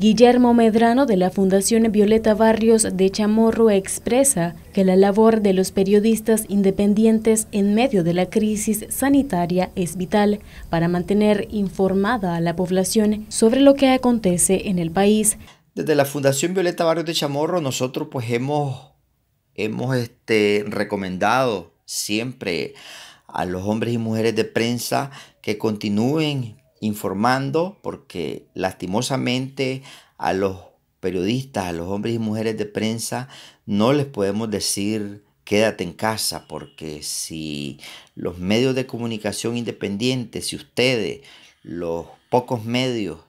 Guillermo Medrano de la Fundación Violeta Barrios de Chamorro expresa que la labor de los periodistas independientes en medio de la crisis sanitaria es vital para mantener informada a la población sobre lo que acontece en el país. Desde la Fundación Violeta Barrios de Chamorro nosotros pues hemos, hemos este, recomendado siempre a los hombres y mujeres de prensa que continúen informando, porque lastimosamente a los periodistas, a los hombres y mujeres de prensa, no les podemos decir quédate en casa, porque si los medios de comunicación independientes, si ustedes, los pocos medios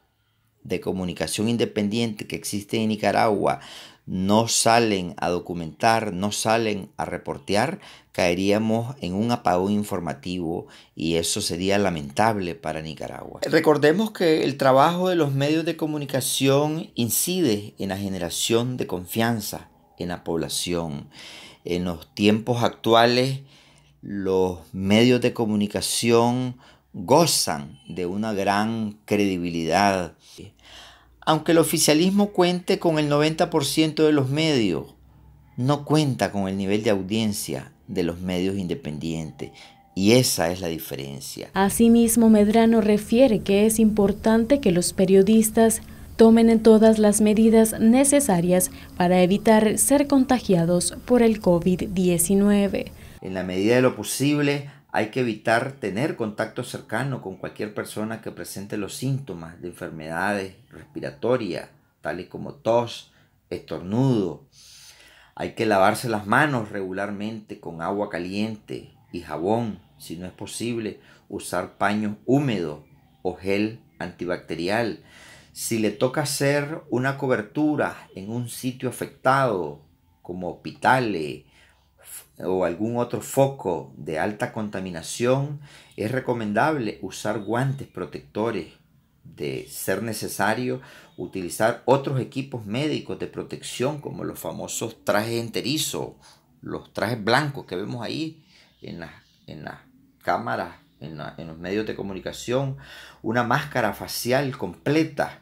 de comunicación independiente que existe en Nicaragua no salen a documentar, no salen a reportear, caeríamos en un apagón informativo y eso sería lamentable para Nicaragua. Recordemos que el trabajo de los medios de comunicación incide en la generación de confianza en la población. En los tiempos actuales, los medios de comunicación gozan de una gran credibilidad. Aunque el oficialismo cuente con el 90% de los medios, no cuenta con el nivel de audiencia de los medios independientes. Y esa es la diferencia. Asimismo, Medrano refiere que es importante que los periodistas tomen todas las medidas necesarias para evitar ser contagiados por el COVID-19. En la medida de lo posible, hay que evitar tener contacto cercano con cualquier persona que presente los síntomas de enfermedades respiratorias, tales como tos, estornudo. Hay que lavarse las manos regularmente con agua caliente y jabón. Si no es posible, usar paños húmedos o gel antibacterial. Si le toca hacer una cobertura en un sitio afectado, como hospitales, o algún otro foco de alta contaminación, es recomendable usar guantes protectores de ser necesario utilizar otros equipos médicos de protección como los famosos trajes enterizos, los trajes blancos que vemos ahí en las, en cámaras, en, en los medios de comunicación, una máscara facial completa.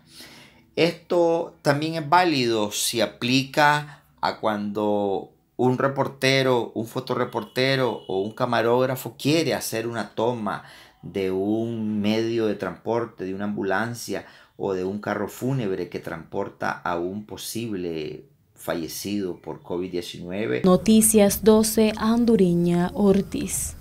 Esto también es válido si aplica a cuando un reportero, un fotoreportero o un camarógrafo quiere hacer una toma de un medio de transporte, de una ambulancia o de un carro fúnebre que transporta a un posible fallecido por COVID-19. Noticias 12 Anduriña Ortiz.